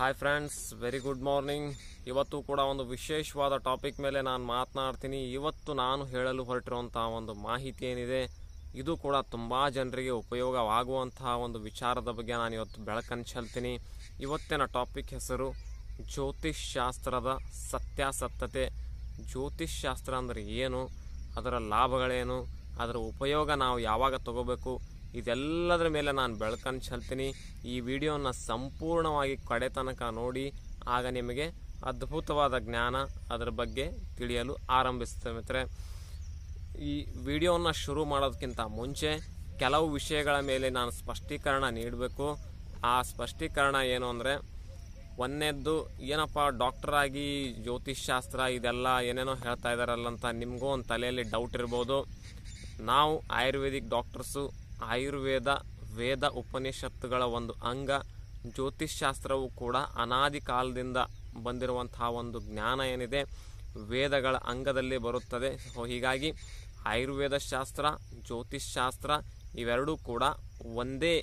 hi friends very good morning ಇವತ್ತು ಕೂಡ ಒಂದು ವಿಶೇಷವಾದ ಟಾಪಿಕ್ ಮೇಲೆ ನಾನು ಮಾತನಾಡ್ತೀನಿ ಇವತ್ತು ನಾನು ಹೇಳಲು ಹೊರಟಿರುವಂತಹ ಒಂದು ಮಾಹಿತಿ ಏನಿದೆ ಇದು ಕೂಡ ತುಂಬ ಜನರಿಗೆ ಉಪಯೋಗವಾಗುವಂತಹ ಒಂದು ವಿಚಾರದ ಬಗ್ಗೆ ನಾನು ಇವತ್ತು ಬೆಳಕನ್ನು ಚೆಲ್ತೀನಿ ಇವತ್ತಿನ ಟಾಪಿಕ್ ಹೆಸರು ಜ್ಯೋತಿಷ್ ಶಾಸ್ತ್ರದ ಸತ್ಯಾಸತ್ಯತೆ ಜ್ಯೋತಿಷ್ ಶಾಸ್ತ್ರ ಅಂದರೆ ಏನು ಅದರ ಲಾಭಗಳೇನು ಅದರ ಉಪಯೋಗ ನಾವು ಯಾವಾಗ ತಗೋಬೇಕು ಇದೆಲ್ಲದರ ಮೇಲೆ ನಾನು ಬೆಳ್ಕೊಂಡು ಚೆಲ್ತೀನಿ ಈ ವಿಡಿಯೋನ ಸಂಪೂರ್ಣವಾಗಿ ಕಡೆ ತನಕ ನೋಡಿ ಆಗ ನಿಮಗೆ ಅದ್ಭುತವಾದ ಜ್ಞಾನ ಅದರ ಬಗ್ಗೆ ತಿಳಿಯಲು ಆರಂಭಿಸ್ತೇವೆ ಮಿತ್ರೆ ಈ ವಿಡಿಯೋವನ್ನು ಶುರು ಮಾಡೋದಕ್ಕಿಂತ ಮುಂಚೆ ಕೆಲವು ವಿಷಯಗಳ ಮೇಲೆ ನಾನು ಸ್ಪಷ್ಟೀಕರಣ ನೀಡಬೇಕು ಆ ಸ್ಪಷ್ಟೀಕರಣ ಏನು ಅಂದರೆ ಒಂದನೇದ್ದು ಏನಪ್ಪ ಡಾಕ್ಟ್ರಾಗಿ ಶಾಸ್ತ್ರ ಇದೆಲ್ಲ ಏನೇನೋ ಹೇಳ್ತಾ ಇದ್ದಾರಲ್ಲ ಅಂತ ನಿಮಗೂ ಒಂದು ತಲೆಯಲ್ಲಿ ಡೌಟ್ ಇರ್ಬೋದು ನಾವು ಆಯುರ್ವೇದಿಕ್ ಡಾಕ್ಟರ್ಸು ಆಯುರ್ವೇದ ವೇದ ಉಪನಿಷತ್ತುಗಳ ಒಂದು ಅಂಗ ಜ್ಯೋತಿಷ್ಶಾಸ್ತ್ರವು ಕೂಡ ಅನಾದಿ ಕಾಲದಿಂದ ಬಂದಿರುವಂತಹ ಒಂದು ಜ್ಞಾನ ಏನಿದೆ ವೇದಗಳ ಅಂಗದಲ್ಲಿ ಬರುತ್ತದೆ ಹೀಗಾಗಿ ಆಯುರ್ವೇದ ಶಾಸ್ತ್ರ ಶಾಸ್ತ್ರ ಇವೆರಡೂ ಕೂಡ ಒಂದೇ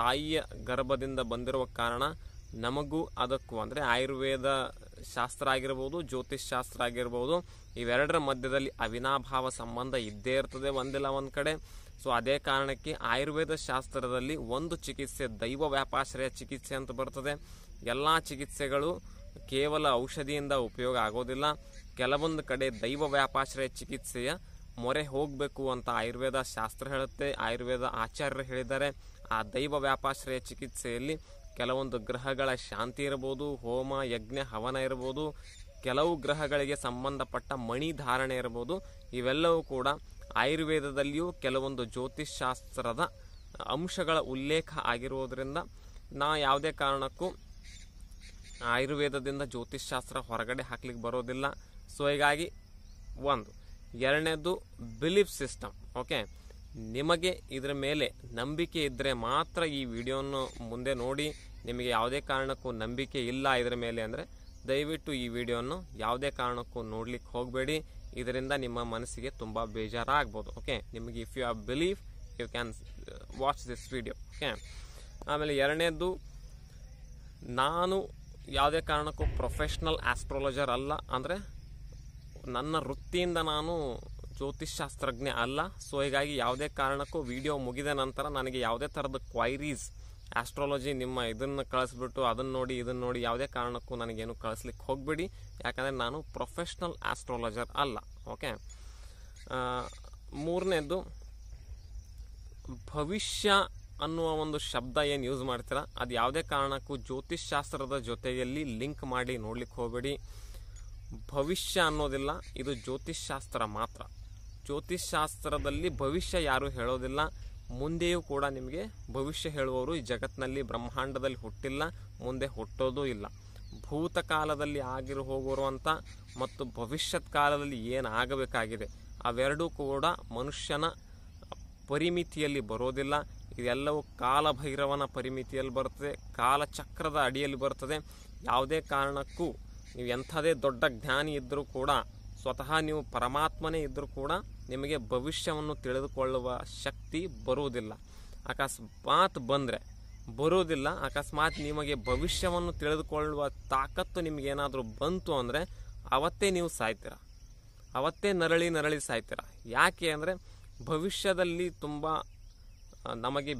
ತಾಯಿಯ ಗರ್ಭದಿಂದ ಬಂದಿರುವ ಕಾರಣ ನಮಗೂ ಅದಕ್ಕೂ ಅಂದರೆ ಆಯುರ್ವೇದ ಶಾಸ್ತ್ರ ಆಗಿರ್ಬೋದು ಜ್ಯೋತಿಷ್ ಶಾಸ್ತ್ರ ಆಗಿರ್ಬೋದು ಇವೆರಡರ ಮಧ್ಯದಲ್ಲಿ ಅವಿನಾಭಾವ ಸಂಬಂಧ ಇದ್ದೇ ಇರ್ತದೆ ಒಂದಿಲ್ಲ ಒಂದು ಕಡೆ ಸೊ ಅದೇ ಕಾರಣಕ್ಕೆ ಆಯುರ್ವೇದ ಶಾಸ್ತ್ರದಲ್ಲಿ ಒಂದು ಚಿಕಿತ್ಸೆ ದೈವ ವ್ಯಾಪಾಶ್ರಯ ಚಿಕಿತ್ಸೆ ಅಂತ ಬರ್ತದೆ ಎಲ್ಲ ಚಿಕಿತ್ಸೆಗಳು ಕೇವಲ ಔಷಧಿಯಿಂದ ಉಪಯೋಗ ಆಗೋದಿಲ್ಲ ಕೆಲವೊಂದು ಕಡೆ ದೈವ ವ್ಯಾಪಾಶ್ರಯ ಚಿಕಿತ್ಸೆಯ ಮೊರೆ ಹೋಗಬೇಕು ಅಂತ ಆಯುರ್ವೇದ ಶಾಸ್ತ್ರ ಹೇಳುತ್ತೆ ಆಯುರ್ವೇದ ಆಚಾರ್ಯರು ಹೇಳಿದ್ದಾರೆ ಆ ದೈವ ವ್ಯಾಪಾಶ್ರಯ ಚಿಕಿತ್ಸೆಯಲ್ಲಿ ಕೆಲವೊಂದು ಗ್ರಹಗಳ ಶಾಂತಿ ಇರ್ಬೋದು ಹೋಮ ಯಜ್ಞ ಹವನ ಇರ್ಬೋದು ಕೆಲವು ಗ್ರಹಗಳಿಗೆ ಸಂಬಂಧಪಟ್ಟ ಮಣಿ ಧಾರಣೆ ಇರ್ಬೋದು ಇವೆಲ್ಲವೂ ಕೂಡ ಆಯುರ್ವೇದದಲ್ಲಿಯೂ ಕೆಲವೊಂದು ಜ್ಯೋತಿಷ್ಶಾಸ್ತ್ರದ ಅಂಶಗಳ ಉಲ್ಲೇಖ ಆಗಿರುವುದರಿಂದ ನಾ ಯಾವುದೇ ಕಾರಣಕ್ಕೂ ಆಯುರ್ವೇದದಿಂದ ಜ್ಯೋತಿಷ್ಶಾಸ್ತ್ರ ಹೊರಗಡೆ ಹಾಕ್ಲಿಕ್ಕೆ ಬರೋದಿಲ್ಲ ಸೊ ಹೀಗಾಗಿ ಒಂದು ಎರಡನೇದು ಬಿಲೀಫ್ ಸಿಸ್ಟಮ್ ಓಕೆ ನಿಮಗೆ ಇದರ ಮೇಲೆ ನಂಬಿಕೆ ಇದ್ದರೆ ಮಾತ್ರ ಈ ವಿಡಿಯೋನ ಮುಂದೆ ನೋಡಿ ನಿಮಗೆ ಯಾವುದೇ ಕಾರಣಕ್ಕೂ ನಂಬಿಕೆ ಇಲ್ಲ ಇದರ ಮೇಲೆ ಅಂದರೆ ದಯವಿಟ್ಟು ಈ ವಿಡಿಯೋನು ಯಾವುದೇ ಕಾರಣಕ್ಕೂ ನೋಡ್ಲಿಕ್ಕೆ ಹೋಗಬೇಡಿ ಇದರಿಂದ ನಿಮ್ಮ ಮನಸ್ಸಿಗೆ ತುಂಬ ಬೇಜಾರಾಗ್ಬೋದು ಓಕೆ ನಿಮಗೆ if you are believe you can watch this video okay ಆಮೇಲೆ ಎರಡನೇದು ನಾನು ಯಾವುದೇ ಕಾರಣಕ್ಕೂ ಪ್ರೊಫೆಷ್ನಲ್ ಆಸ್ಟ್ರಾಲಜರ್ ಅಲ್ಲ ಅಂದರೆ ನನ್ನ ವೃತ್ತಿಯಿಂದ ನಾನು ಶಾಸ್ತ್ರಜ್ಞೆ ಅಲ್ಲ ಸೊ ಹೀಗಾಗಿ ಯಾವುದೇ ಕಾರಣಕ್ಕೂ ವಿಡಿಯೋ ಮುಗಿದ ನಂತರ ನನಗೆ ಯಾವುದೇ ಥರದ ಕ್ವೈರೀಸ್ ಆಸ್ಟ್ರಾಲಜಿ ನಿಮ್ಮ ಇದನ್ನು ಕಳಿಸ್ಬಿಟ್ಟು ಅದನ್ನ ನೋಡಿ ಇದನ್ನು ನೋಡಿ ಯಾವುದೇ ಕಾರಣಕ್ಕೂ ನನಗೇನು ಕಳಿಸ್ಲಿಕ್ಕೆ ಹೋಗ್ಬೇಡಿ ಯಾಕಂದರೆ ನಾನು ಪ್ರೊಫೆಷ್ನಲ್ ಆಸ್ಟ್ರಾಲಜರ್ ಅಲ್ಲ ಓಕೆ ಮೂರನೇದು ಭವಿಷ್ಯ ಅನ್ನುವ ಒಂದು ಶಬ್ದ ಏನು ಯೂಸ್ ಮಾಡ್ತೀರಾ ಅದು ಯಾವುದೇ ಕಾರಣಕ್ಕೂ ಶಾಸ್ತ್ರದ ಜೊತೆಯಲ್ಲಿ ಲಿಂಕ್ ಮಾಡಿ ನೋಡ್ಲಿಕ್ಕೆ ಹೋಗಬೇಡಿ ಭವಿಷ್ಯ ಅನ್ನೋದಿಲ್ಲ ಇದು ಶಾಸ್ತ್ರ ಮಾತ್ರ ಶಾಸ್ತ್ರದಲ್ಲಿ ಭವಿಷ್ಯ ಯಾರು ಹೇಳೋದಿಲ್ಲ ಮುಂದೆಯೂ ಕೂಡ ನಿಮಗೆ ಭವಿಷ್ಯ ಹೇಳುವವರು ಈ ಜಗತ್ತಿನಲ್ಲಿ ಬ್ರಹ್ಮಾಂಡದಲ್ಲಿ ಹುಟ್ಟಿಲ್ಲ ಮುಂದೆ ಹುಟ್ಟೋದೂ ಇಲ್ಲ ಭೂತಕಾಲದಲ್ಲಿ ಆಗಿರು ಹೋಗಿರುವಂಥ ಮತ್ತು ಭವಿಷ್ಯತ್ ಕಾಲದಲ್ಲಿ ಏನಾಗಬೇಕಾಗಿದೆ ಅವೆರಡೂ ಕೂಡ ಮನುಷ್ಯನ ಪರಿಮಿತಿಯಲ್ಲಿ ಬರೋದಿಲ್ಲ ಇದೆಲ್ಲವೂ ಕಾಲಭೈರವನ ಪರಿಮಿತಿಯಲ್ಲಿ ಬರ್ತದೆ ಕಾಲಚಕ್ರದ ಅಡಿಯಲ್ಲಿ ಬರ್ತದೆ ಯಾವುದೇ ಕಾರಣಕ್ಕೂ ನೀವು ಎಂಥದೇ ದೊಡ್ಡ ಜ್ಞಾನಿ ಇದ್ದರೂ ಕೂಡ ಸ್ವತಃ ನೀವು ಪರಮಾತ್ಮನೇ ಇದ್ದರೂ ಕೂಡ ನಿಮಗೆ ಭವಿಷ್ಯವನ್ನು ತಿಳಿದುಕೊಳ್ಳುವ ಶಕ್ತಿ ಬರುವುದಿಲ್ಲ ಅಕಸ್ಮಾತ್ ಬಂದರೆ ಬರುವುದಿಲ್ಲ ಅಕಸ್ಮಾತ್ ನಿಮಗೆ ಭವಿಷ್ಯವನ್ನು ತಿಳಿದುಕೊಳ್ಳುವ ತಾಕತ್ತು ನಿಮಗೇನಾದರೂ ಬಂತು ಅಂದರೆ ಅವತ್ತೇ ನೀವು ಸಾಯ್ತೀರ ಅವತ್ತೇ ನರಳಿ ನರಳಿ ಸಾಯ್ತೀರ ಯಾಕೆ ಅಂದರೆ ಭವಿಷ್ಯದಲ್ಲಿ ತುಂಬ ನಮಗೆ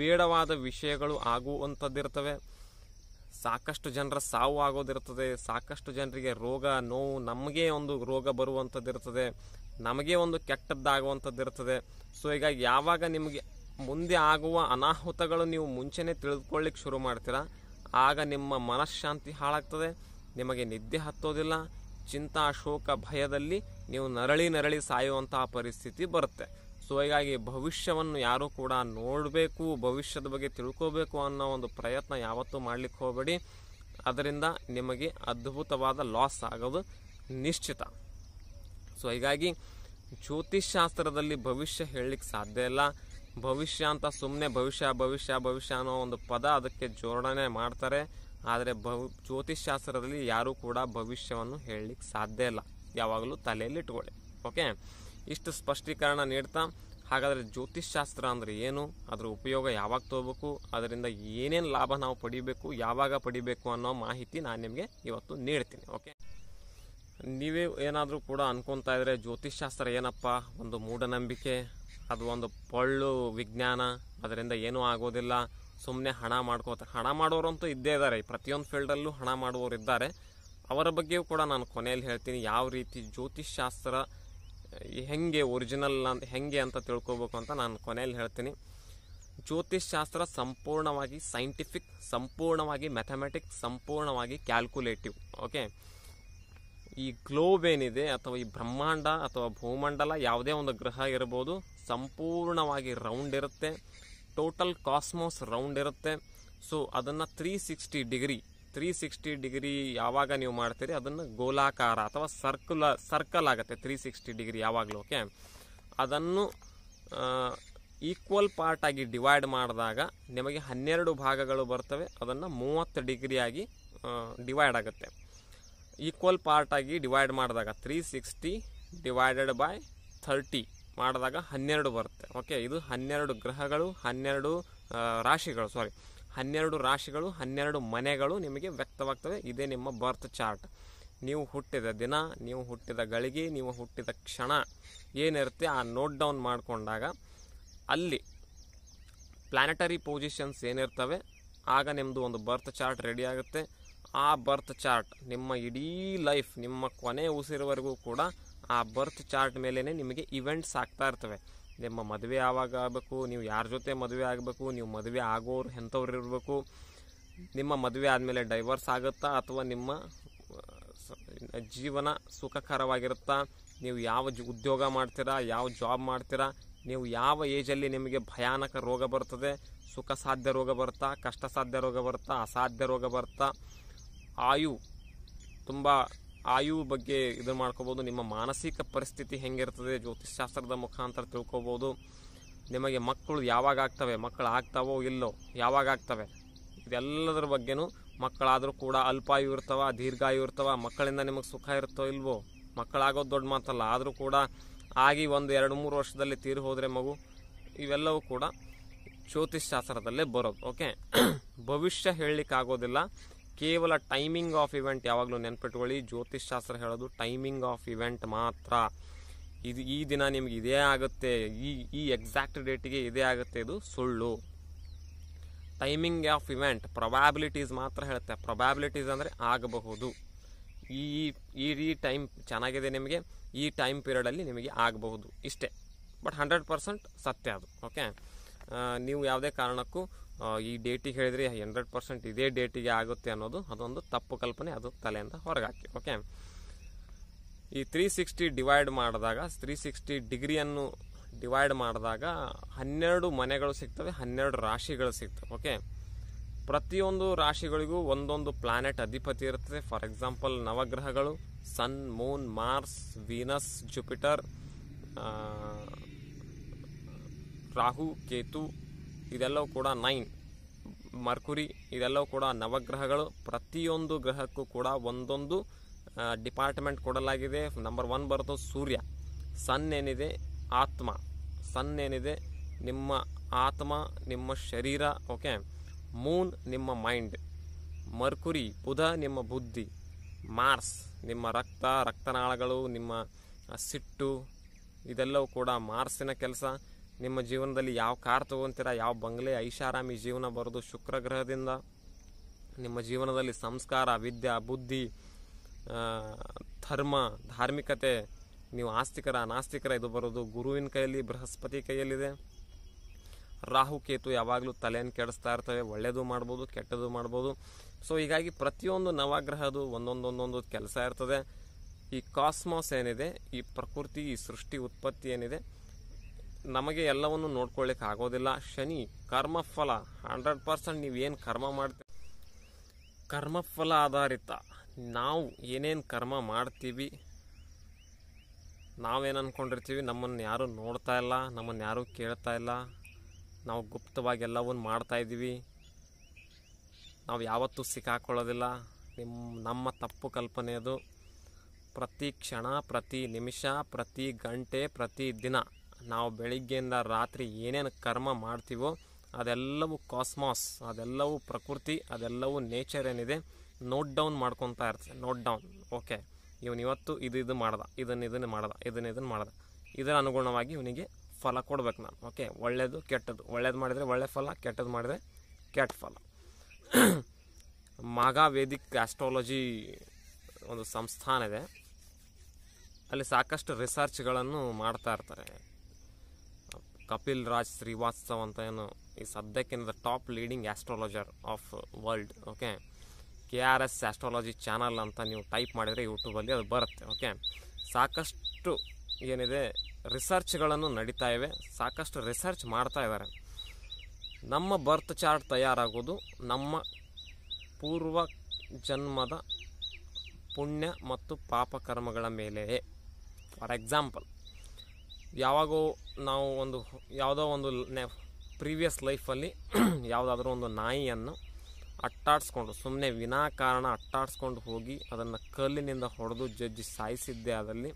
ಬೇಡವಾದ ವಿಷಯಗಳು ಆಗುವಂಥದ್ದಿರ್ತವೆ ಸಾಕಷ್ಟು ಜನರ ಸಾವು ಆಗೋದಿರ್ತದೆ ಸಾಕಷ್ಟು ಜನರಿಗೆ ರೋಗ ನೋವು ನಮಗೆ ಒಂದು ರೋಗ ಬರುವಂಥದ್ದಿರ್ತದೆ ನಮಗೆ ಒಂದು ಕೆಟ್ಟದ್ದಾಗುವಂಥದ್ದಿರ್ತದೆ ಸೊ ಈಗ ಯಾವಾಗ ನಿಮಗೆ ಮುಂದೆ ಆಗುವ ಅನಾಹುತಗಳು ನೀವು ಮುಂಚೆನೇ ತಿಳಿದುಕೊಳ್ಳಿಕ್ಕೆ ಶುರು ಮಾಡ್ತೀರಾ ಆಗ ನಿಮ್ಮ ಮನಃಶಾಂತಿ ಹಾಳಾಗ್ತದೆ ನಿಮಗೆ ನಿದ್ದೆ ಹತ್ತೋದಿಲ್ಲ ಚಿಂತಾ ಶೋಕ ಭಯದಲ್ಲಿ ನೀವು ನರಳಿ ನರಳಿ ಸಾಯುವಂತಹ ಪರಿಸ್ಥಿತಿ ಬರುತ್ತೆ ಸೊ ಹೀಗಾಗಿ ಭವಿಷ್ಯವನ್ನು ಯಾರೂ ಕೂಡ ನೋಡಬೇಕು ಭವಿಷ್ಯದ ಬಗ್ಗೆ ತಿಳ್ಕೋಬೇಕು ಅನ್ನೋ ಒಂದು ಪ್ರಯತ್ನ ಯಾವತ್ತೂ ಮಾಡಲಿಕ್ಕೆ ಹೋಗಬೇಡಿ ಅದರಿಂದ ನಿಮಗೆ ಅದ್ಭುತವಾದ ಲಾಸ್ ಆಗೋದು ನಿಶ್ಚಿತ ಸೊ ಹೀಗಾಗಿ ಜ್ಯೋತಿಷ್ಶಾಸ್ತ್ರದಲ್ಲಿ ಭವಿಷ್ಯ ಹೇಳಲಿಕ್ಕೆ ಸಾಧ್ಯ ಇಲ್ಲ ಭವಿಷ್ಯ ಅಂತ ಸುಮ್ಮನೆ ಭವಿಷ್ಯ ಭವಿಷ್ಯ ಭವಿಷ್ಯ ಅನ್ನೋ ಒಂದು ಪದ ಅದಕ್ಕೆ ಜೋಡಣೆ ಮಾಡ್ತಾರೆ ಆದರೆ ಭವ್ ಜ್ಯೋತಿಷ್ಶಾಸ್ತ್ರದಲ್ಲಿ ಯಾರೂ ಕೂಡ ಭವಿಷ್ಯವನ್ನು ಹೇಳಲಿಕ್ಕೆ ಸಾಧ್ಯ ಇಲ್ಲ ಯಾವಾಗಲೂ ತಲೆಯಲ್ಲಿ ಇಟ್ಕೊಳ್ಳಿ ಓಕೆ ಇಷ್ಟು ಸ್ಪಷ್ಟೀಕರಣ ನೀಡ್ತಾ ಹಾಗಾದರೆ ಶಾಸ್ತ್ರ ಅಂದರೆ ಏನು ಅದರ ಉಪಯೋಗ ಯಾವಾಗ ತಗೋಬೇಕು ಅದರಿಂದ ಏನೇನು ಲಾಭ ನಾವು ಪಡಿಬೇಕು ಯಾವಾಗ ಪಡಿಬೇಕು ಅನ್ನೋ ಮಾಹಿತಿ ನಾನು ನಿಮಗೆ ಇವತ್ತು ನೀಡ್ತೀನಿ ಓಕೆ ನೀವೇ ಏನಾದರೂ ಕೂಡ ಅನ್ಕೊತಾ ಜ್ಯೋತಿಷ್ ಶಾಸ್ತ್ರ ಏನಪ್ಪ ಒಂದು ಮೂಢನಂಬಿಕೆ ಅದು ಒಂದು ಪಳ್ಳು ವಿಜ್ಞಾನ ಅದರಿಂದ ಏನೂ ಆಗೋದಿಲ್ಲ ಸುಮ್ಮನೆ ಹಣ ಮಾಡ್ಕೋತ ಹಣ ಮಾಡೋರಂತೂ ಇದ್ದೇ ಇದ್ದಾರೆ ಪ್ರತಿಯೊಂದು ಫೀಲ್ಡಲ್ಲೂ ಹಣ ಮಾಡುವವರು ಇದ್ದಾರೆ ಅವರ ಬಗ್ಗೆಯೂ ಕೂಡ ನಾನು ಕೊನೆಯಲ್ಲಿ ಹೇಳ್ತೀನಿ ಯಾವ ರೀತಿ ಶಾಸ್ತ್ರ ಹೆಂಗೆ ಒರಿಜಿನಲ್ ಅಂತ ಹೆಂಗೆ ಅಂತ ತಿಳ್ಕೊಬೇಕು ಅಂತ ನಾನು ಕೊನೆಯಲ್ಲಿ ಹೇಳ್ತೀನಿ ಶಾಸ್ತ್ರ ಸಂಪೂರ್ಣವಾಗಿ ಸೈಂಟಿಫಿಕ್ ಸಂಪೂರ್ಣವಾಗಿ ಮ್ಯಾಥಮೆಟಿಕ್ಸ್ ಸಂಪೂರ್ಣವಾಗಿ ಕ್ಯಾಲ್ಕುಲೇಟಿವ್ ಓಕೆ ಈ ಗ್ಲೋಬ್ ಏನಿದೆ ಅಥವಾ ಈ ಬ್ರಹ್ಮಾಂಡ ಅಥವಾ ಭೂಮಂಡಲ ಯಾವುದೇ ಒಂದು ಗ್ರಹ ಇರ್ಬೋದು ಸಂಪೂರ್ಣವಾಗಿ ರೌಂಡ್ ಇರುತ್ತೆ ಟೋಟಲ್ ಕಾಸ್ಮೋಸ್ ರೌಂಡ್ ಇರುತ್ತೆ ಸೊ ಅದನ್ನು three sixty degree three sixty degree ಯಾವಾಗ ನೀವು ಮಾಡ್ತೀರಿ ಅದನ್ನು ಗೋಲಾಕಾರ ಅಥವಾ ಸರ್ಕುಲ ಸರ್ಕಲ್ ಆಗುತ್ತೆ ತ್ರೀ ಸಿಕ್ಸ್ಟಿ ಡಿಗ್ರಿ ಯಾವಾಗಲೂ ಓಕೆ ಅದನ್ನು ಈಕ್ವಲ್ ಪಾರ್ಟಾಗಿ ಡಿವೈಡ್ ಮಾಡಿದಾಗ ನಿಮಗೆ ಹನ್ನೆರಡು ಭಾಗಗಳು ಬರ್ತವೆ ಅದನ್ನು ಮೂವತ್ತು ಡಿಗ್ರಿಯಾಗಿ ಡಿವೈಡ್ ಆಗುತ್ತೆ ಈಕ್ವಲ್ ಪಾರ್ಟಾಗಿ ಡಿವೈಡ್ ಮಾಡಿದಾಗ three sixty divided by thirty ಮಾಡಿದಾಗ ಹನ್ನೆರಡು ಬರುತ್ತೆ ಓಕೆ ಇದು ಹನ್ನೆರಡು ಗ್ರಹಗಳು ಹನ್ನೆರಡು ರಾಶಿಗಳು ಸಾರಿ ಹನ್ನೆರಡು ರಾಶಿಗಳು ಹನ್ನೆರಡು ಮನೆಗಳು ನಿಮಗೆ ವ್ಯಕ್ತವಾಗ್ತವೆ ಇದೇ ನಿಮ್ಮ ಬರ್ತ್ ಚಾರ್ಟ್ ನೀವು ಹುಟ್ಟಿದ ದಿನ ನೀವು ಹುಟ್ಟಿದ ಗಳಿಗೆ ನೀವು ಹುಟ್ಟಿದ ಕ್ಷಣ ಏನಿರುತ್ತೆ ಆ ನೋಟ್ ಡೌನ್ ಮಾಡಿಕೊಂಡಾಗ ಅಲ್ಲಿ ಪ್ಲ್ಯಾನೆಟರಿ ಪೊಸಿಷನ್ಸ್ ಏನಿರ್ತವೆ ಆಗ ನಿಮ್ಮದು ಒಂದು ಬರ್ತ್ ಚಾರ್ಟ್ ರೆಡಿ ಆಗುತ್ತೆ ಆ ಬರ್ತ್ ಚಾರ್ಟ್ ನಿಮ್ಮ ಇಡೀ ಲೈಫ್ ನಿಮ್ಮ ಕೊನೆ ಉಸಿರುವರೆಗೂ ಕೂಡ ಆ ಬರ್ತ್ ಚಾರ್ಟ್ ಮೇಲೇ ನಿಮಗೆ ಇವೆಂಟ್ಸ್ ಆಗ್ತಾ ಇರ್ತವೆ ನಿಮ್ಮ ಮದುವೆ ಯಾವಾಗ ಆಗಬೇಕು ನೀವು ಯಾರ ಜೊತೆ ಮದುವೆ ಆಗಬೇಕು ನೀವು ಮದುವೆ ಆಗೋರು ಎಂಥವ್ರು ಇರಬೇಕು ನಿಮ್ಮ ಮದುವೆ ಆದಮೇಲೆ ಡೈವರ್ಸ್ ಆಗುತ್ತಾ ಅಥವಾ ನಿಮ್ಮ ಜೀವನ ಸುಖಕರವಾಗಿರುತ್ತಾ ನೀವು ಯಾವ ಉದ್ಯೋಗ ಮಾಡ್ತೀರಾ ಯಾವ ಜಾಬ್ ಮಾಡ್ತೀರಾ ನೀವು ಯಾವ ಏಜಲ್ಲಿ ನಿಮಗೆ ಭಯಾನಕ ರೋಗ ಬರ್ತದೆ ಸುಖ ಸಾಧ್ಯ ರೋಗ ಬರ್ತಾ ಕಷ್ಟ ಸಾಧ್ಯ ರೋಗ ಬರ್ತಾ ಅಸಾಧ್ಯ ರೋಗ ಬರ್ತಾ ಆಯು ತುಂಬ ಆಯು ಬಗ್ಗೆ ಇದು ಮಾಡ್ಕೋಬೋದು ನಿಮ್ಮ ಮಾನಸಿಕ ಪರಿಸ್ಥಿತಿ ಹೆಂಗಿರ್ತದೆ ಜ್ಯೋತಿಷ್ಶಾಸ್ತ್ರದ ಮುಖಾಂತರ ತಿಳ್ಕೊಬೋದು ನಿಮಗೆ ಮಕ್ಕಳು ಯಾವಾಗ ಆಗ್ತವೆ ಮಕ್ಕಳು ಆಗ್ತಾವೋ ಇಲ್ಲೋ ಯಾವಾಗ ಆಗ್ತವೆ ಇದೆಲ್ಲದರ ಬಗ್ಗೆನೂ ಮಕ್ಕಳಾದರೂ ಕೂಡ ಅಲ್ಪಾಯು ಇರ್ತವ ದೀರ್ಘಾಯು ಇರ್ತವೆ ಮಕ್ಕಳಿಂದ ನಿಮಗೆ ಸುಖ ಇರ್ತೋ ಇಲ್ವೋ ಮಕ್ಕಳಾಗೋದು ದೊಡ್ಡ ಮಾತಲ್ಲ ಆದರೂ ಕೂಡ ಆಗಿ ಒಂದು ಎರಡು ಮೂರು ವರ್ಷದಲ್ಲಿ ತೀರಿ ಹೋದರೆ ಮಗು ಇವೆಲ್ಲವೂ ಕೂಡ ಶಾಸ್ತ್ರದಲ್ಲೇ ಬರೋದು ಓಕೆ ಭವಿಷ್ಯ ಹೇಳಲಿಕ್ಕಾಗೋದಿಲ್ಲ ಕೇವಲ ಟೈಮಿಂಗ್ ಆಫ್ ಇವೆಂಟ್ ಯಾವಾಗಲೂ ನೆನ್ಪಿಟ್ಕೊಳ್ಳಿ ಜ್ಯೋತಿಷ್ ಶಾಸ್ತ್ರ ಹೇಳೋದು ಟೈಮಿಂಗ್ ಆಫ್ ಇವೆಂಟ್ ಮಾತ್ರ ಇದು ಈ ದಿನ ನಿಮ್ಗೆ ಇದೇ ಆಗುತ್ತೆ ಈ ಈ ಎಕ್ಸಾಕ್ಟ್ ಡೇಟಿಗೆ ಇದೇ ಆಗುತ್ತೆ ಇದು ಸುಳ್ಳು ಟೈಮಿಂಗ್ ಆಫ್ ಇವೆಂಟ್ ಪ್ರೊಬ್ಯಾಬಿಲಿಟೀಸ್ ಮಾತ್ರ ಹೇಳುತ್ತೆ ಪ್ರೊಬ್ಯಾಬಿಲಿಟೀಸ್ ಅಂದರೆ ಆಗಬಹುದು ಈ ಈ ಈ ಟೈಮ್ ಚೆನ್ನಾಗಿದೆ ನಿಮಗೆ ಈ ಟೈಮ್ ಪೀರಿಯಡಲ್ಲಿ ನಿಮಗೆ ಆಗಬಹುದು ಇಷ್ಟೇ ಬಟ್ ಹಂಡ್ರೆಡ್ ಪರ್ಸೆಂಟ್ ಸತ್ಯ ಅದು ಓಕೆ ನೀವು ಯಾವುದೇ ಕಾರಣಕ್ಕೂ ಈ ಡೇಟಿಗೆ ಹೇಳಿದರೆ ಹಂಡ್ರೆಡ್ ಪರ್ಸೆಂಟ್ ಇದೇ ಡೇಟಿಗೆ ಆಗುತ್ತೆ ಅನ್ನೋದು ಅದೊಂದು ತಪ್ಪು ಕಲ್ಪನೆ ಅದು ತಲೆಯಿಂದ ಹೊರಗಾಕಿ ಓಕೆ ಈ ತ್ರೀ ಸಿಕ್ಸ್ಟಿ ಡಿವೈಡ್ ಮಾಡಿದಾಗ ತ್ರೀ ಸಿಕ್ಸ್ಟಿ ಡಿಗ್ರಿಯನ್ನು ಡಿವೈಡ್ ಮಾಡಿದಾಗ ಹನ್ನೆರಡು ಮನೆಗಳು ಸಿಗ್ತವೆ ಹನ್ನೆರಡು ರಾಶಿಗಳು ಸಿಗ್ತವೆ ಓಕೆ ಪ್ರತಿಯೊಂದು ರಾಶಿಗಳಿಗೂ ಒಂದೊಂದು ಪ್ಲಾನೆಟ್ ಅಧಿಪತಿ ಇರ್ತದೆ ಫಾರ್ ಎಕ್ಸಾಂಪಲ್ ನವಗ್ರಹಗಳು sun moon Mars Venus Jupiter Rahu Ketu ಇದೆಲ್ಲವೂ ಕೂಡ ನೈನ್ ಮರ್ಕುರಿ ಇದೆಲ್ಲವೂ ಕೂಡ ನವಗ್ರಹಗಳು ಪ್ರತಿಯೊಂದು ಗ್ರಹಕ್ಕೂ ಕೂಡ ಒಂದೊಂದು ಡಿಪಾರ್ಟ್ಮೆಂಟ್ ಕೊಡಲಾಗಿದೆ ನಂಬರ್ ಒನ್ ಬರೋದು ಸೂರ್ಯ ಸನ್ ಏನಿದೆ ಆತ್ಮ ಸನ್ ಏನಿದೆ ನಿಮ್ಮ ಆತ್ಮ ನಿಮ್ಮ ಶರೀರ ಓಕೆ ಮೂನ್ ನಿಮ್ಮ ಮೈಂಡ್ ಮರ್ಕುರಿ ಬುಧ ನಿಮ್ಮ ಬುದ್ಧಿ ಮಾರ್ಸ್ ನಿಮ್ಮ ರಕ್ತ ರಕ್ತನಾಳಗಳು ನಿಮ್ಮ ಸಿಟ್ಟು ಇದೆಲ್ಲವೂ ಕೂಡ ಮಾರ್ಸಿನ ಕೆಲಸ ನಿಮ್ಮ ಜೀವನದಲ್ಲಿ ಯಾವ ಕಾರ್ ತೊಗೊತೀರಾ ಯಾವ ಬಂಗ್ಲೆ ಐಷಾರಾಮಿ ಜೀವನ ಬರೋದು ಶುಕ್ರ ಗ್ರಹದಿಂದ ನಿಮ್ಮ ಜೀವನದಲ್ಲಿ ಸಂಸ್ಕಾರ ವಿದ್ಯಾ ಬುದ್ಧಿ ಧರ್ಮ ಧಾರ್ಮಿಕತೆ ನೀವು ಆಸ್ತಿಕರ ಅನಾಸ್ತಿಕರ ಇದು ಬರೋದು ಗುರುವಿನ ಕೈಯಲ್ಲಿ ಬೃಹಸ್ಪತಿ ಕೈಯಲ್ಲಿದೆ ರಾಹು ಕೇತು ಯಾವಾಗಲೂ ತಲೆಯನ್ನು ಕೆಡಿಸ್ತಾ ಇರ್ತವೆ ಒಳ್ಳೆಯದು ಮಾಡ್ಬೋದು ಕೆಟ್ಟದು ಮಾಡ್ಬೋದು ಸೊ ಹೀಗಾಗಿ ಪ್ರತಿಯೊಂದು ನವಗ್ರಹದ್ದು ಒಂದೊಂದೊಂದೊಂದು ಕೆಲಸ ಇರ್ತದೆ ಈ ಕಾಸ್ಮಾಸ್ ಏನಿದೆ ಈ ಪ್ರಕೃತಿ ಈ ಸೃಷ್ಟಿ ಉತ್ಪತ್ತಿ ಏನಿದೆ ನಮಗೆ ಎಲ್ಲವನ್ನು ನೋಡ್ಕೊಳ್ಳಿಕ್ಕೆ ಆಗೋದಿಲ್ಲ ಶನಿ ಕರ್ಮಫಲ ಹಂಡ್ರೆಡ್ ಪರ್ಸೆಂಟ್ ನೀವೇನು ಕರ್ಮ ಮಾಡ್ತೀವಿ ಕರ್ಮಫಲ ಆಧಾರಿತ ನಾವು ಏನೇನು ಕರ್ಮ ಮಾಡ್ತೀವಿ ನಾವೇನು ಅಂದ್ಕೊಂಡಿರ್ತೀವಿ ನಮ್ಮನ್ನು ಯಾರು ನೋಡ್ತಾ ಇಲ್ಲ ನಮ್ಮನ್ನು ಯಾರು ಕೇಳ್ತಾ ಇಲ್ಲ ನಾವು ಗುಪ್ತವಾಗಿ ಎಲ್ಲವನ್ನು ಮಾಡ್ತಾಯಿದ್ದೀವಿ ನಾವು ಯಾವತ್ತೂ ಸಿಕ್ಕಾಕೊಳ್ಳೋದಿಲ್ಲ ನಿಮ್ಮ ನಮ್ಮ ತಪ್ಪು ಕಲ್ಪನೆ ಅದು ಪ್ರತಿ ಕ್ಷಣ ಪ್ರತಿ ನಿಮಿಷ ಪ್ರತಿ ಗಂಟೆ ಪ್ರತಿ ದಿನ ನಾವು ಬೆಳಿಗ್ಗೆಯಿಂದ ರಾತ್ರಿ ಏನೇನು ಕರ್ಮ ಮಾಡ್ತೀವೋ ಅದೆಲ್ಲವೂ ಕಾಸ್ಮಾಸ್ ಅದೆಲ್ಲವೂ ಪ್ರಕೃತಿ ಅದೆಲ್ಲವೂ ನೇಚರ್ ಏನಿದೆ ನೋಟ್ ಡೌನ್ ಮಾಡ್ಕೊತಾ ಇರ್ತದೆ ನೋಟ್ ಡೌನ್ ಓಕೆ ಇವನು ಇವತ್ತು ಇದು ಇದು ಮಾಡ್ದ ಇದನ್ನು ಇದನ್ನು ಮಾಡ್ದ ಇದನ್ನು ಇದನ್ನು ಮಾಡ್ದ ಇದರ ಅನುಗುಣವಾಗಿ ಇವನಿಗೆ ಫಲ ಕೊಡ್ಬೇಕು ನಾನು ಓಕೆ ಒಳ್ಳೆಯದು ಕೆಟ್ಟದ್ದು ಒಳ್ಳೇದು ಮಾಡಿದರೆ ಒಳ್ಳೆ ಫಲ ಕೆಟ್ಟದ್ದು ಮಾಡಿದರೆ ಕೆಟ್ಟ ಫಲ ಮಾಗ ವೇದಿಕ್ ಆಸ್ಟ್ರಾಲಜಿ ಒಂದು ಸಂಸ್ಥಾನ ಇದೆ ಅಲ್ಲಿ ಸಾಕಷ್ಟು ರಿಸರ್ಚ್ಗಳನ್ನು ಮಾಡ್ತಾ ಇರ್ತಾರೆ ಕಪಿಲ್ ರಾಜ್ ಶ್ರೀವಾತ್ಸವ್ ಅಂತ ಏನು ಈ ಸದ್ಯಕ್ಕಿನ the top leading astrologer of world okay K R S astrology channel ಅಂತ ನೀವು ಟೈಪ್ ಮಾಡಿದರೆ ಯೂಟ್ಯೂಬಲ್ಲಿ ಅದು ಬರುತ್ತೆ ಓಕೆ ಸಾಕಷ್ಟು ಏನಿದೆ ರಿಸರ್ಚ್ಗಳನ್ನು ನಡೀತಾ ಇವೆ ಸಾಕಷ್ಟು ರಿಸರ್ಚ್ ಮಾಡ್ತಾ ಇದ್ದಾರೆ ನಮ್ಮ ಬರ್ತ್ ಚಾರ್ಟ್ ತಯಾರಾಗೋದು ನಮ್ಮ ಪೂರ್ವ ಜನ್ಮದ ಪುಣ್ಯ ಮತ್ತು ಪಾಪಕರ್ಮಗಳ ಮೇಲೆಯೇ ಫಾರ್ ಎಕ್ಸಾಂಪಲ್ ಯಾವಾಗೋ ನಾವು ಒಂದು ಯಾವುದೋ ಒಂದು ನೆ ಪ್ರೀವಿಯಸ್ ಲೈಫಲ್ಲಿ ಯಾವುದಾದ್ರೂ ಒಂದು ನಾಯಿಯನ್ನು ಅಟ್ಟಾಡಿಸ್ಕೊಂಡು ಸುಮ್ಮನೆ ವಿನಾಕಾರಣ ಅಟ್ಟಾಡಿಸ್ಕೊಂಡು ಹೋಗಿ ಅದನ್ನು ಕಲ್ಲಿನಿಂದ ಹೊಡೆದು ಜಜ್ಜಿ ಸಾಯಿಸಿದ್ದೆ ಅದರಲ್ಲಿ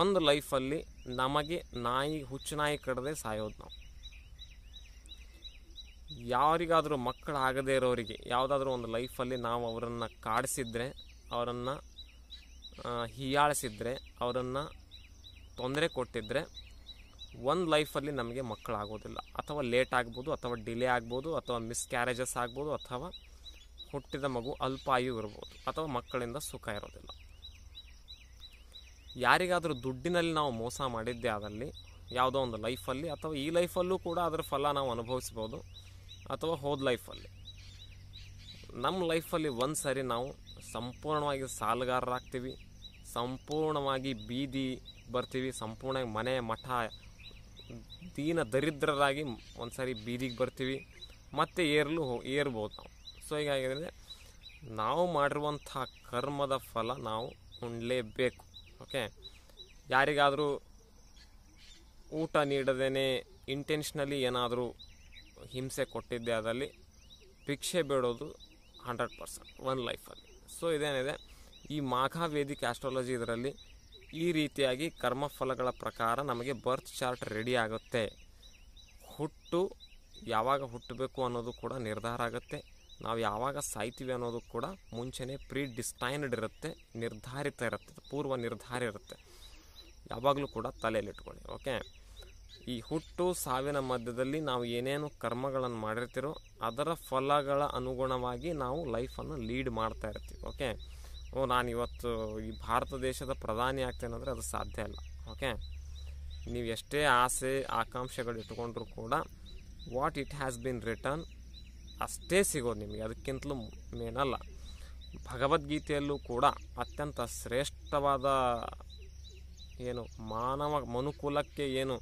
ಒಂದು ಲೈಫಲ್ಲಿ ನಮಗೆ ನಾಯಿ ಹುಚ್ಚು ನಾಯಿ ಕಡದೆ ಸಾಯೋದು ನಾವು ಯಾರಿಗಾದರೂ ಮಕ್ಕಳಾಗದೇ ಇರೋರಿಗೆ ಯಾವುದಾದ್ರೂ ಒಂದು ಲೈಫಲ್ಲಿ ನಾವು ಅವರನ್ನು ಕಾಡಿಸಿದ್ರೆ ಅವರನ್ನು ಹೀಯಾಳಿಸಿದ್ರೆ ಅವರನ್ನು ತೊಂದರೆ ಕೊಟ್ಟಿದ್ದರೆ ಒಂದು ಲೈಫಲ್ಲಿ ನಮಗೆ ಮಕ್ಕಳಾಗೋದಿಲ್ಲ ಅಥವಾ ಲೇಟ್ ಆಗ್ಬೋದು ಅಥವಾ ಡಿಲೇ ಆಗ್ಬೋದು ಅಥವಾ ಮಿಸ್ಕ್ಯಾರೇಜಸ್ ಆಗ್ಬೋದು ಅಥವಾ ಹುಟ್ಟಿದ ಮಗು ಅಲ್ಪಾಯು ಇರ್ಬೋದು ಅಥವಾ ಮಕ್ಕಳಿಂದ ಸುಖ ಇರೋದಿಲ್ಲ ಯಾರಿಗಾದರೂ ದುಡ್ಡಿನಲ್ಲಿ ನಾವು ಮೋಸ ಮಾಡಿದ್ದೆ ಆದಲ್ಲಿ ಯಾವುದೋ ಒಂದು ಲೈಫಲ್ಲಿ ಅಥವಾ ಈ ಲೈಫಲ್ಲೂ ಕೂಡ ಅದರ ಫಲ ನಾವು ಅನುಭವಿಸ್ಬೋದು ಅಥವಾ ಹೋದ ಲೈಫಲ್ಲಿ ನಮ್ಮ ಲೈಫಲ್ಲಿ ಒಂದು ಸರಿ ನಾವು ಸಂಪೂರ್ಣವಾಗಿ ಸಾಲಗಾರರಾಗ್ತೀವಿ ಸಂಪೂರ್ಣವಾಗಿ ಬೀದಿ ಬರ್ತೀವಿ ಸಂಪೂರ್ಣವಾಗಿ ಮನೆ ಮಠ ದೀನ ದರಿದ್ರರಾಗಿ ಒಂದ್ಸರಿ ಬೀದಿಗೆ ಬರ್ತೀವಿ ಮತ್ತೆ ಏರಲು ಏರ್ಬೋದು ನಾವು ಸೊ ಹೀಗಾಗಿದ್ರೆ ನಾವು ಮಾಡಿರುವಂಥ ಕರ್ಮದ ಫಲ ನಾವು ಉಣ್ಲೇಬೇಕು ಓಕೆ ಯಾರಿಗಾದರೂ ಊಟ ನೀಡದೇ ಇಂಟೆನ್ಷನಲಿ ಏನಾದರೂ ಹಿಂಸೆ ಕೊಟ್ಟಿದ್ದೆ ಅದರಲ್ಲಿ ಭಿಕ್ಷೆ ಬೇಡೋದು ಹಂಡ್ರೆಡ್ ಪರ್ಸೆಂಟ್ ಒನ್ ಲೈಫಲ್ಲಿ ಸೊ ಇದೇನಿದೆ ಈ ವೇದಿಕೆ ಆಸ್ಟ್ರಾಲಜಿ ಇದರಲ್ಲಿ ಈ ರೀತಿಯಾಗಿ ಕರ್ಮಫಲಗಳ ಪ್ರಕಾರ ನಮಗೆ ಬರ್ತ್ ಚಾರ್ಟ್ ರೆಡಿ ಆಗುತ್ತೆ ಹುಟ್ಟು ಯಾವಾಗ ಹುಟ್ಟಬೇಕು ಅನ್ನೋದು ಕೂಡ ನಿರ್ಧಾರ ಆಗುತ್ತೆ ನಾವು ಯಾವಾಗ ಸಾಯ್ತೀವಿ ಅನ್ನೋದು ಕೂಡ ಮುಂಚೆನೇ ಪ್ರೀ ಡಿಸ್ಟೈನ್ಡ್ ಇರುತ್ತೆ ನಿರ್ಧಾರಿತ ಇರುತ್ತೆ ಪೂರ್ವ ನಿರ್ಧಾರ ಇರುತ್ತೆ ಯಾವಾಗಲೂ ಕೂಡ ತಲೆಯಲ್ಲಿಟ್ಕೊಳ್ಳಿ ಓಕೆ ಈ ಹುಟ್ಟು ಸಾವಿನ ಮಧ್ಯದಲ್ಲಿ ನಾವು ಏನೇನು ಕರ್ಮಗಳನ್ನು ಮಾಡಿರ್ತೀರೋ ಅದರ ಫಲಗಳ ಅನುಗುಣವಾಗಿ ನಾವು ಲೈಫನ್ನು ಲೀಡ್ ಮಾಡ್ತಾ ಇರ್ತೀವಿ ಓಕೆ ಓ ನಾನು ಇವತ್ತು ಈ ಭಾರತ ದೇಶದ ಪ್ರಧಾನಿ ಆಗ್ತೇನೆ ಅಂದರೆ ಅದು ಸಾಧ್ಯ ಇಲ್ಲ ಓಕೆ ನೀವು ಎಷ್ಟೇ ಆಸೆ ಆಕಾಂಕ್ಷೆಗಳು ಇಟ್ಕೊಂಡ್ರೂ ಕೂಡ what it has been return ಅಷ್ಟೇ ಸಿಗೋದು ನಿಮಗೆ ಅದಕ್ಕಿಂತಲೂ ಮೇನಲ್ಲ ಭಗವದ್ಗೀತೆಯಲ್ಲೂ ಕೂಡ ಅತ್ಯಂತ ಶ್ರೇಷ್ಠವಾದ ಏನು ಮಾನವ ಮನುಕುಲಕ್ಕೆ ಏನು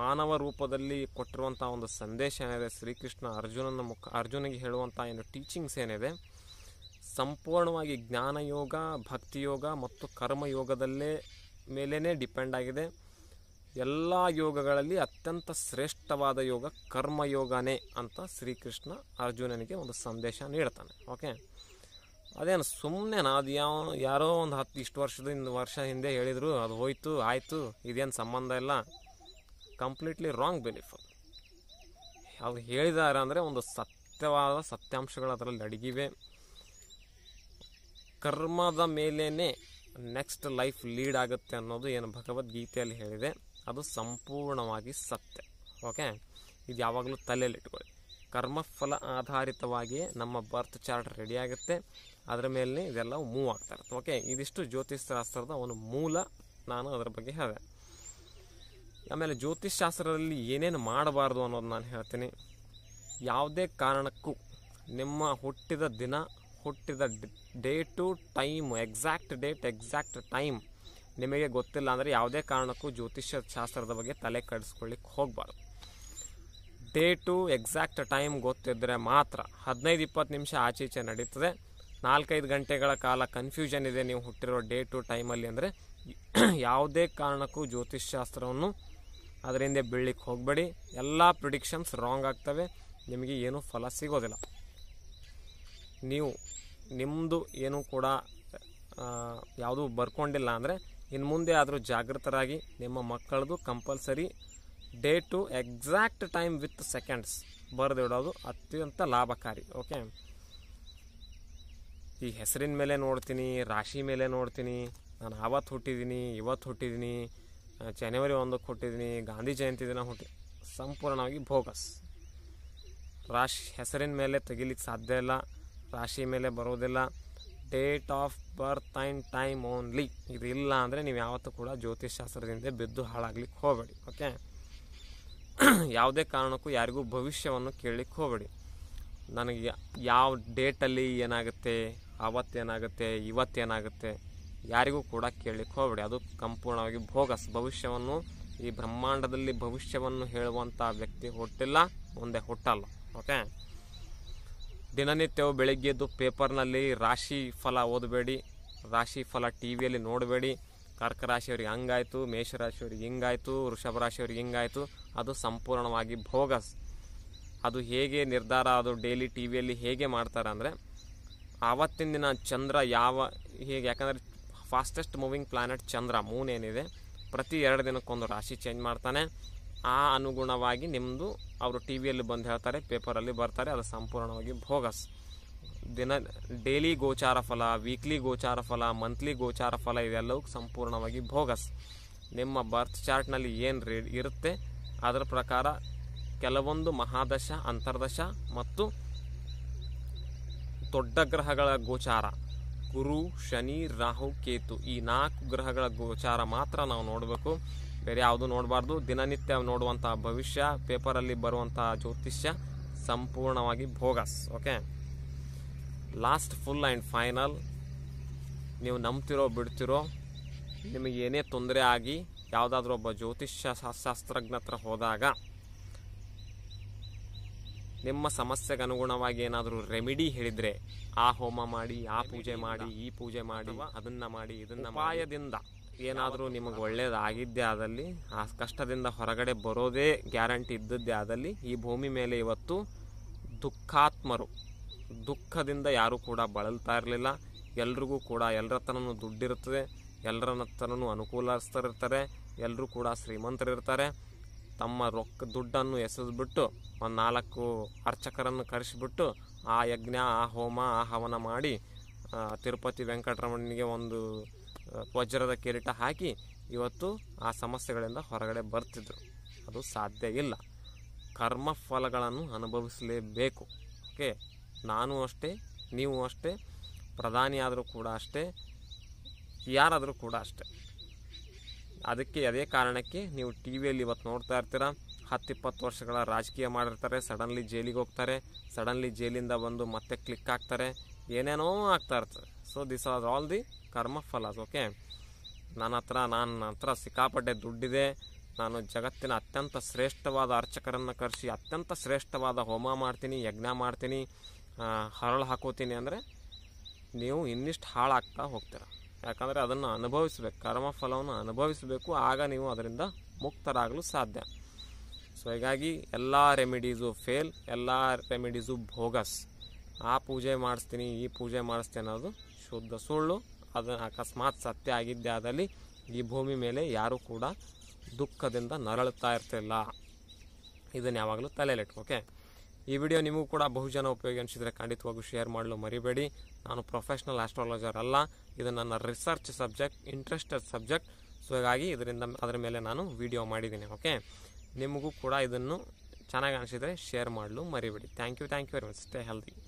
ಮಾನವ ರೂಪದಲ್ಲಿ ಕೊಟ್ಟಿರುವಂಥ ಒಂದು ಸಂದೇಶ ಏನಿದೆ ಶ್ರೀಕೃಷ್ಣ ಅರ್ಜುನನ ಮುಖ ಅರ್ಜುನಿಗೆ ಹೇಳುವಂಥ ಏನು ಟೀಚಿಂಗ್ಸ್ ಏನಿದೆ ಸಂಪೂರ್ಣವಾಗಿ ಜ್ಞಾನಯೋಗ ಭಕ್ತಿಯೋಗ ಮತ್ತು ಕರ್ಮಯೋಗದಲ್ಲೇ ಮೇಲೇ ಡಿಪೆಂಡ್ ಆಗಿದೆ ಎಲ್ಲ ಯೋಗಗಳಲ್ಲಿ ಅತ್ಯಂತ ಶ್ರೇಷ್ಠವಾದ ಯೋಗ ಕರ್ಮಯೋಗನೇ ಅಂತ ಶ್ರೀಕೃಷ್ಣ ಅರ್ಜುನನಿಗೆ ಒಂದು ಸಂದೇಶ ನೀಡ್ತಾನೆ ಓಕೆ ಅದೇನು ಸುಮ್ಮನೆ ಅದು ಯಾವ ಯಾರೋ ಒಂದು ಹತ್ತು ಇಷ್ಟು ವರ್ಷದಿಂದ ವರ್ಷ ಹಿಂದೆ ಹೇಳಿದರು ಅದು ಹೋಯಿತು ಆಯಿತು ಇದೇನು ಸಂಬಂಧ ಇಲ್ಲ ಕಂಪ್ಲೀಟ್ಲಿ ರಾಂಗ್ ಬಿಲೀಫ್ ಅವ್ರು ಹೇಳಿದ್ದಾರೆ ಅಂದರೆ ಒಂದು ಸತ್ಯವಾದ ಸತ್ಯಾಂಶಗಳು ಅದರಲ್ಲಿ ಅಡಗಿವೆ ಕರ್ಮದ ಮೇಲೇ ನೆಕ್ಸ್ಟ್ ಲೈಫ್ ಲೀಡ್ ಆಗುತ್ತೆ ಅನ್ನೋದು ಏನು ಭಗವದ್ಗೀತೆಯಲ್ಲಿ ಹೇಳಿದೆ ಅದು ಸಂಪೂರ್ಣವಾಗಿ ಸತ್ಯ ಓಕೆ ಇದು ಯಾವಾಗಲೂ ತಲೆಯಲ್ಲಿ ಇಟ್ಕೊಳ್ಳಿ ಕರ್ಮಫಲ ಆಧಾರಿತವಾಗಿಯೇ ನಮ್ಮ ಬರ್ತ್ ಚಾರ್ಟ್ ರೆಡಿ ಆಗುತ್ತೆ ಅದರ ಮೇಲೆ ಇದೆಲ್ಲ ಮೂವ್ ಆಗ್ತಾ ಇರುತ್ತೆ ಓಕೆ ಇದಿಷ್ಟು ಶಾಸ್ತ್ರದ ಒಂದು ಮೂಲ ನಾನು ಅದರ ಬಗ್ಗೆ ಹೇಳಿದೆ ಆಮೇಲೆ ಶಾಸ್ತ್ರದಲ್ಲಿ ಏನೇನು ಮಾಡಬಾರ್ದು ಅನ್ನೋದು ನಾನು ಹೇಳ್ತೀನಿ ಯಾವುದೇ ಕಾರಣಕ್ಕೂ ನಿಮ್ಮ ಹುಟ್ಟಿದ ದಿನ ಹುಟ್ಟಿದ to time exact date exact time ನಿಮಗೆ ಗೊತ್ತಿಲ್ಲ ಅಂದರೆ ಯಾವುದೇ ಕಾರಣಕ್ಕೂ ಜ್ಯೋತಿಷ್ಯ ಶಾಸ್ತ್ರದ ಬಗ್ಗೆ ತಲೆ ಕೆಡಿಸ್ಕೊಳ್ಳಿಕ್ಕೆ ಹೋಗಬಾರ್ದು ಟು ಎಕ್ಸಾಕ್ಟ್ ಟೈಮ್ ಗೊತ್ತಿದ್ದರೆ ಮಾತ್ರ ಹದಿನೈದು ಇಪ್ಪತ್ತು ನಿಮಿಷ ಆಚೀಚೆ ನಡೀತದೆ ನಾಲ್ಕೈದು ಗಂಟೆಗಳ ಕಾಲ ಕನ್ಫ್ಯೂಷನ್ ಇದೆ ನೀವು ಹುಟ್ಟಿರೋ ಡೇ ಟು ಟೈಮಲ್ಲಿ ಅಂದರೆ ಯಾವುದೇ ಕಾರಣಕ್ಕೂ ಶಾಸ್ತ್ರವನ್ನು ಅದರಿಂದ ಬೀಳಿಕ್ಕೆ ಹೋಗಬೇಡಿ ಎಲ್ಲ ಪ್ರಿಡಿಕ್ಷನ್ಸ್ ರಾಂಗ್ ಆಗ್ತವೆ ನಿಮಗೆ ಏನೂ ಫಲ ಸಿಗೋದಿಲ್ಲ ನೀವು ನಿಮ್ಮದು ಏನು ಕೂಡ ಯಾವುದೂ ಬರ್ಕೊಂಡಿಲ್ಲ ಅಂದರೆ ಇನ್ನು ಮುಂದೆ ಆದರೂ ಜಾಗೃತರಾಗಿ ನಿಮ್ಮ ಮಕ್ಕಳದು compulsory date exact time with seconds ಬರೆದಿಡೋದು ಅತ್ಯಂತ ಲಾಭಕಾರಿ ಓಕೆ ಈ ಹೆಸರಿನ ಮೇಲೆ ನೋಡ್ತೀನಿ ರಾಶಿ ಮೇಲೆ ನೋಡ್ತೀನಿ ನಾನು ಆವತ್ತು ಹುಟ್ಟಿದ್ದೀನಿ ಇವತ್ತು ಹುಟ್ಟಿದ್ದೀನಿ ಜನವರಿ ಒಂದಕ್ಕೆ ಹುಟ್ಟಿದ್ದೀನಿ ಗಾಂಧಿ ಜಯಂತಿ ದಿನ ಹುಟ್ಟಿ ಸಂಪೂರ್ಣವಾಗಿ ಭೋಗಸ್ ರಾಶಿ ಹೆಸರಿನ ಮೇಲೆ ತೆಗಿಲಿಕ್ಕೆ ಸಾಧ್ಯ ಇಲ್ಲ ರಾಶಿ ಮೇಲೆ ಬರೋದಿಲ್ಲ date of birth and time only ಇದು ಇಲ್ಲ ಅಂದರೆ ನೀವು ಯಾವತ್ತೂ ಕೂಡ ಶಾಸ್ತ್ರದಿಂದ ಬಿದ್ದು ಹಾಳಾಗ್ಲಿಕ್ಕೆ ಹೋಗಬೇಡಿ ಓಕೆ ಯಾವುದೇ ಕಾರಣಕ್ಕೂ ಯಾರಿಗೂ ಭವಿಷ್ಯವನ್ನು ಕೇಳಲಿಕ್ಕೆ ಹೋಗಬೇಡಿ ನನಗೆ ಯಾವ ಡೇಟಲ್ಲಿ ಏನಾಗುತ್ತೆ ಆವತ್ತೇನಾಗುತ್ತೆ ಇವತ್ತೇನಾಗುತ್ತೆ ಯಾರಿಗೂ ಕೂಡ ಕೇಳಲಿಕ್ಕೆ ಹೋಗಬೇಡಿ ಅದು ಸಂಪೂರ್ಣವಾಗಿ ಭೋಗಸ್ ಭವಿಷ್ಯವನ್ನು ಈ ಬ್ರಹ್ಮಾಂಡದಲ್ಲಿ ಭವಿಷ್ಯವನ್ನು ಹೇಳುವಂಥ ವ್ಯಕ್ತಿ ಹುಟ್ಟಿಲ್ಲ ಮುಂದೆ ಹುಟ್ಟಲ್ಲ ಓಕೆ ದಿನನಿತ್ಯವು ಎದ್ದು ಪೇಪರ್ನಲ್ಲಿ ರಾಶಿ ಫಲ ಓದಬೇಡಿ ರಾಶಿ ಫಲ ಟಿ ವಿಯಲ್ಲಿ ನೋಡಬೇಡಿ ಕರ್ಕ ರಾಶಿಯವ್ರಿಗೆ ಹಂಗಾಯಿತು ಮೇಷರಾಶಿಯವ್ರಿಗೆ ಹಿಂಗಾಯಿತು ವೃಷಭ ರಾಶಿಯವ್ರಿಗೆ ಹಿಂಗಾಯಿತು ಅದು ಸಂಪೂರ್ಣವಾಗಿ ಭೋಗಸ್ ಅದು ಹೇಗೆ ನಿರ್ಧಾರ ಅದು ಡೈಲಿ ಟಿ ವಿಯಲ್ಲಿ ಹೇಗೆ ಮಾಡ್ತಾರೆ ಅಂದರೆ ಆವತ್ತಿನ ದಿನ ಚಂದ್ರ ಯಾವ ಹೇಗೆ ಯಾಕಂದರೆ ಫಾಸ್ಟೆಸ್ಟ್ ಮೂವಿಂಗ್ ಪ್ಲಾನೆಟ್ ಚಂದ್ರ ಮೂನ್ ಏನಿದೆ ಪ್ರತಿ ಎರಡು ದಿನಕ್ಕೊಂದು ರಾಶಿ ಚೇಂಜ್ ಮಾಡ್ತಾನೆ ಆ ಅನುಗುಣವಾಗಿ ನಿಮ್ಮದು ಅವರು ಟಿ ವಿಯಲ್ಲಿ ಬಂದು ಹೇಳ್ತಾರೆ ಪೇಪರಲ್ಲಿ ಬರ್ತಾರೆ ಅದು ಸಂಪೂರ್ಣವಾಗಿ ಭೋಗಸ್ ದಿನ ಡೈಲಿ ಗೋಚಾರ ಫಲ ವೀಕ್ಲಿ ಗೋಚಾರ ಫಲ ಮಂತ್ಲಿ ಗೋಚಾರ ಫಲ ಇವೆಲ್ಲವೂ ಸಂಪೂರ್ಣವಾಗಿ ಭೋಗಸ್ ನಿಮ್ಮ ಬರ್ತ್ ಚಾರ್ಟ್ನಲ್ಲಿ ಏನು ರೇ ಇರುತ್ತೆ ಅದರ ಪ್ರಕಾರ ಕೆಲವೊಂದು ಮಹಾದಶ ಅಂತರ್ದಶ ಮತ್ತು ದೊಡ್ಡ ಗ್ರಹಗಳ ಗೋಚಾರ ಗುರು ಶನಿ ರಾಹು ಕೇತು ಈ ನಾಲ್ಕು ಗ್ರಹಗಳ ಗೋಚಾರ ಮಾತ್ರ ನಾವು ನೋಡಬೇಕು ಬೇರೆ ಯಾವುದು ನೋಡಬಾರ್ದು ದಿನನಿತ್ಯ ನೋಡುವಂಥ ಭವಿಷ್ಯ ಪೇಪರಲ್ಲಿ ಬರುವಂಥ ಜ್ಯೋತಿಷ್ಯ ಸಂಪೂರ್ಣವಾಗಿ bogus okay last full and final ನೀವು ನಂಬ್ತಿರೋ ಬಿಡ್ತಿರೋ ನಿಮಗೆ ಏನೇ ತೊಂದರೆ ಆಗಿ ಯಾವುದಾದ್ರೂ ಒಬ್ಬ ಜ್ಯೋತಿಷ್ಯ ಶಾಸ್ತ್ರಜ್ಞ ಹತ್ರ ಹೋದಾಗ ನಿಮ್ಮ ಸಮಸ್ಯೆಗೆ ಅನುಗುಣವಾಗಿ ಏನಾದರೂ ರೆಮಿಡಿ ಹೇಳಿದರೆ ಆ ಹೋಮ ಮಾಡಿ ಆ ಪೂಜೆ ಮಾಡಿ ಈ ಪೂಜೆ ಮಾಡಿ ಅದನ್ನು ಮಾಡಿ ಇದನ್ನು ಉಪಾಯದಿಂದ ಏನಾದರೂ ನಿಮಗೆ ಒಳ್ಳೆಯದಾಗಿದ್ದೇ ಆದಲ್ಲಿ ಆ ಕಷ್ಟದಿಂದ ಹೊರಗಡೆ ಬರೋದೇ ಗ್ಯಾರಂಟಿ ಇದ್ದದ್ದೇ ಆದಲ್ಲಿ ಈ ಭೂಮಿ ಮೇಲೆ ಇವತ್ತು ದುಃಖಾತ್ಮರು ದುಃಖದಿಂದ ಯಾರೂ ಕೂಡ ಬಳಲ್ತಾ ಇರಲಿಲ್ಲ ಎಲ್ರಿಗೂ ಕೂಡ ಎಲ್ಲರ ಹತ್ರನೂ ದುಡ್ಡಿರ್ತದೆ ಎಲ್ಲರನ್ನ ಹತ್ರನೂ ಅನುಕೂಲಸ್ಥರಿರ್ತಾರೆ ಎಲ್ಲರೂ ಕೂಡ ಶ್ರೀಮಂತರಿರ್ತಾರೆ ತಮ್ಮ ರೊಕ್ಕ ದುಡ್ಡನ್ನು ಎಸೆದ್ಬಿಟ್ಟು ಒಂದು ನಾಲ್ಕು ಅರ್ಚಕರನ್ನು ಕರೆಸಿಬಿಟ್ಟು ಆ ಯಜ್ಞ ಆ ಹೋಮ ಆ ಹವನ ಮಾಡಿ ತಿರುಪತಿ ವೆಂಕಟರಮಣನಿಗೆ ಒಂದು ವಜ್ರದ ಕಿರೀಟ ಹಾಕಿ ಇವತ್ತು ಆ ಸಮಸ್ಯೆಗಳಿಂದ ಹೊರಗಡೆ ಬರ್ತಿದ್ರು ಅದು ಸಾಧ್ಯ ಇಲ್ಲ ಕರ್ಮ ಫಲಗಳನ್ನು ಅನುಭವಿಸಲೇಬೇಕು ಓಕೆ ನಾನು ಅಷ್ಟೇ ನೀವು ಅಷ್ಟೇ ಪ್ರಧಾನಿಯಾದರೂ ಕೂಡ ಅಷ್ಟೇ ಯಾರಾದರೂ ಕೂಡ ಅಷ್ಟೇ ಅದಕ್ಕೆ ಅದೇ ಕಾರಣಕ್ಕೆ ನೀವು ಟಿ ವಿಯಲ್ಲಿ ಇವತ್ತು ನೋಡ್ತಾ ಇರ್ತೀರ ಹತ್ತಿಪ್ಪತ್ತು ವರ್ಷಗಳ ರಾಜಕೀಯ ಮಾಡಿರ್ತಾರೆ ಸಡನ್ಲಿ ಜೈಲಿಗೆ ಹೋಗ್ತಾರೆ ಸಡನ್ಲಿ ಜೈಲಿಂದ ಬಂದು ಮತ್ತೆ ಕ್ಲಿಕ್ ಆಗ್ತಾರೆ ಏನೇನೋ ಆಗ್ತಾ ಇರ್ತದೆ so this are all the karma phala okay ನನ್ನ ಹತ್ರ ನನ್ನ ಹತ್ರ ಸಿಕ್ಕಾಪಟ್ಟೆ ದುಡ್ಡಿದೆ ನಾನು ಜಗತ್ತಿನ ಅತ್ಯಂತ ಶ್ರೇಷ್ಠವಾದ ಅರ್ಚಕರನ್ನು ಕರೆಸಿ ಅತ್ಯಂತ ಶ್ರೇಷ್ಠವಾದ ಹೋಮ ಮಾಡ್ತೀನಿ ಯಜ್ಞ ಮಾಡ್ತೀನಿ ಹರಳು ಹಾಕೋತೀನಿ ಅಂದರೆ ನೀವು ಇನ್ನಿಷ್ಟು ಹಾಳಾಗ್ತಾ ಹೋಗ್ತೀರ ಯಾಕಂದರೆ ಅದನ್ನು ಅನುಭವಿಸ್ಬೇಕು ಕರ್ಮ ಫಲವನ್ನು ಅನುಭವಿಸಬೇಕು ಆಗ ನೀವು ಅದರಿಂದ ಮುಕ್ತರಾಗಲು ಸಾಧ್ಯ ಸೊ ಹೀಗಾಗಿ ಎಲ್ಲ ರೆಮಿಡೀಸು ಫೇಲ್ ಎಲ್ಲ ರೆಮಿಡೀಸು ಭೋಗಸ್ ಆ ಪೂಜೆ ಮಾಡಿಸ್ತೀನಿ ಈ ಪೂಜೆ ಮಾಡಿಸ್ತೀನಿ ಅನ್ನೋದು ಶುದ್ಧ ಸುಳ್ಳು ಅದನ್ನು ಅಕಸ್ಮಾತ್ ಸತ್ಯ ಆಗಿದ್ದೇ ಆದಲ್ಲಿ ಈ ಭೂಮಿ ಮೇಲೆ ಯಾರೂ ಕೂಡ ದುಃಖದಿಂದ ನರಳುತ್ತಾ ಇರ್ತಿಲ್ಲ ಇದನ್ನು ಯಾವಾಗಲೂ ತಲೆಯಲ್ಲಿಟ್ಟು ಓಕೆ ಈ ವಿಡಿಯೋ ನಿಮಗೂ ಕೂಡ ಬಹುಜನ ಉಪಯೋಗ ಅನಿಸಿದರೆ ಖಂಡಿತವಾಗೂ ಶೇರ್ ಮಾಡಲು ಮರಿಬೇಡಿ ನಾನು ಪ್ರೊಫೆಷ್ನಲ್ ಆಸ್ಟ್ರಾಲಜರ್ ಅಲ್ಲ ಇದು ನನ್ನ research subject interested subject so ಹಾಗಾಗಿ ಇದರಿಂದ ಅದರ ಮೇಲೆ ನಾನು ವಿಡಿಯೋ ಮಾಡಿದ್ದೀನಿ ಓಕೆ ನಿಮಗೂ ಕೂಡ ಇದನ್ನು ಚೆನ್ನಾಗಿ ಅನಿಸಿದರೆ ಶೇರ್ ಮಾಡಲು ಮರಿಬೇಡಿ thank you thank you very much stay healthy